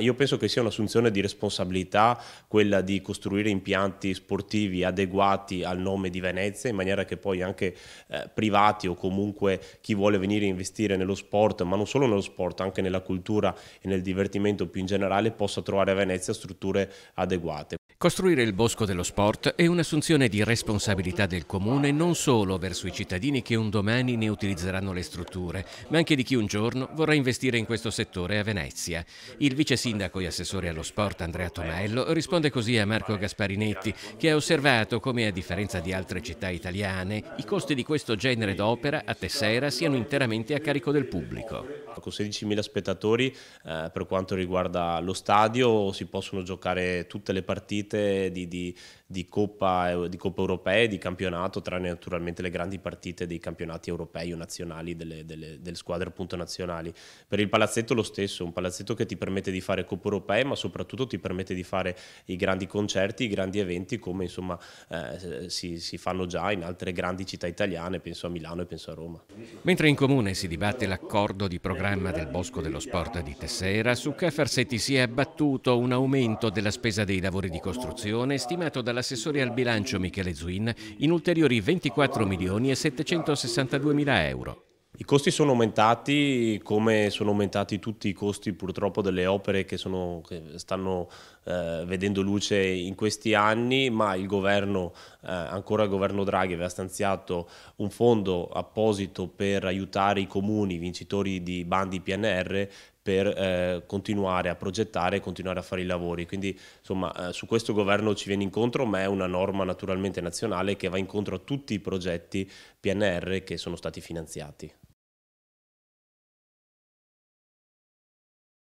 Io penso che sia un'assunzione di responsabilità quella di costruire impianti sportivi adeguati al nome di Venezia in maniera che poi anche eh, privati o comunque chi vuole venire a investire nello sport, ma non solo nello sport, anche nella cultura e nel divertimento più in generale possa trovare a Venezia strutture adeguate. Costruire il bosco dello sport è un'assunzione di responsabilità del comune non solo verso i cittadini che un domani ne utilizzeranno le strutture, ma anche di chi un giorno vorrà investire in questo settore a Venezia. Il vice sindaco e assessore allo sport Andrea Tomaello risponde così a Marco Gasparinetti, che ha osservato come a differenza di altre città italiane, i costi di questo genere d'opera a Tessera siano interamente a carico del pubblico. Con 16.000 spettatori, eh, per quanto riguarda lo stadio, si possono giocare tutte le partite partite di, di, di, Coppa, di Coppa Europea e di campionato, tranne naturalmente le grandi partite dei campionati europei o nazionali delle, delle, delle squadre appunto nazionali. Per il palazzetto lo stesso, un palazzetto che ti permette di fare Coppa Europea, ma soprattutto ti permette di fare i grandi concerti, i grandi eventi come insomma eh, si, si fanno già in altre grandi città italiane, penso a Milano e penso a Roma. Mentre in comune si dibatte l'accordo di programma del Bosco dello Sport di Tessera, su che Farsetti si è abbattuto un aumento della spesa dei lavori di costruzione ricostruzione stimato dall'assessore al bilancio Michele Zuin in ulteriori 24 milioni e 762 mila euro. I costi sono aumentati come sono aumentati tutti i costi purtroppo delle opere che, sono, che stanno eh, vedendo luce in questi anni, ma il governo, eh, ancora il governo Draghi, aveva stanziato un fondo apposito per aiutare i comuni vincitori di bandi PNR per eh, continuare a progettare e continuare a fare i lavori. Quindi insomma eh, su questo il governo ci viene incontro, ma è una norma naturalmente nazionale che va incontro a tutti i progetti PNR che sono stati finanziati.